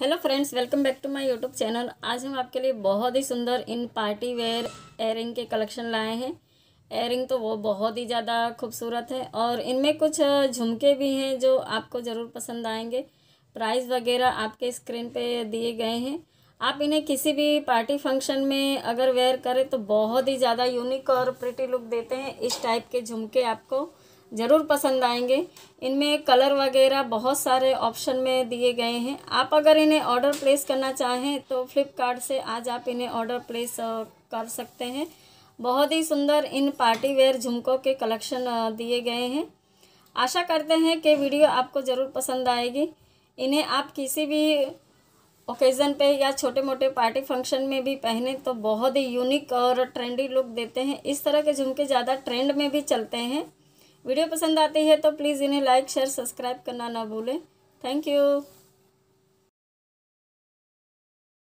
hello friends welcome back to my YouTube channel आज हम आपके लिए बहुत ही सुंदर इन पार्टी वेयर एयर के कलेक्शन लाए हैं एयरिंग तो वो बहुत ही ज़्यादा खूबसूरत है और इनमें कुछ झुमके भी हैं जो आपको ज़रूर पसंद आएंगे प्राइस वगैरह आपके स्क्रीन पे दिए गए हैं आप इन्हें किसी भी पार्टी फंक्शन में अगर वेयर करें तो बहुत ही ज़्यादा यूनिक और प्रिटी लुक देते हैं इस टाइप के झुमके आपको ज़रूर पसंद आएंगे इनमें कलर वगैरह बहुत सारे ऑप्शन में दिए गए हैं आप अगर इन्हें ऑर्डर प्लेस करना चाहें तो फ्लिपकार्ट से आज आप इन्हें ऑर्डर प्लेस कर सकते हैं बहुत ही सुंदर इन पार्टी वेयर झुमकों के कलेक्शन दिए गए हैं आशा करते हैं कि वीडियो आपको ज़रूर पसंद आएगी इन्हें आप किसी भी ओकेज़न पे या छोटे मोटे पार्टी फंक्शन में भी पहने तो बहुत ही यूनिक और ट्रेंडी लुक देते हैं इस तरह के झुमके ज़्यादा ट्रेंड में भी चलते हैं वीडियो पसंद आती है तो प्लीज़ इन्हें लाइक शेयर सब्सक्राइब करना ना भूलें थैंक यू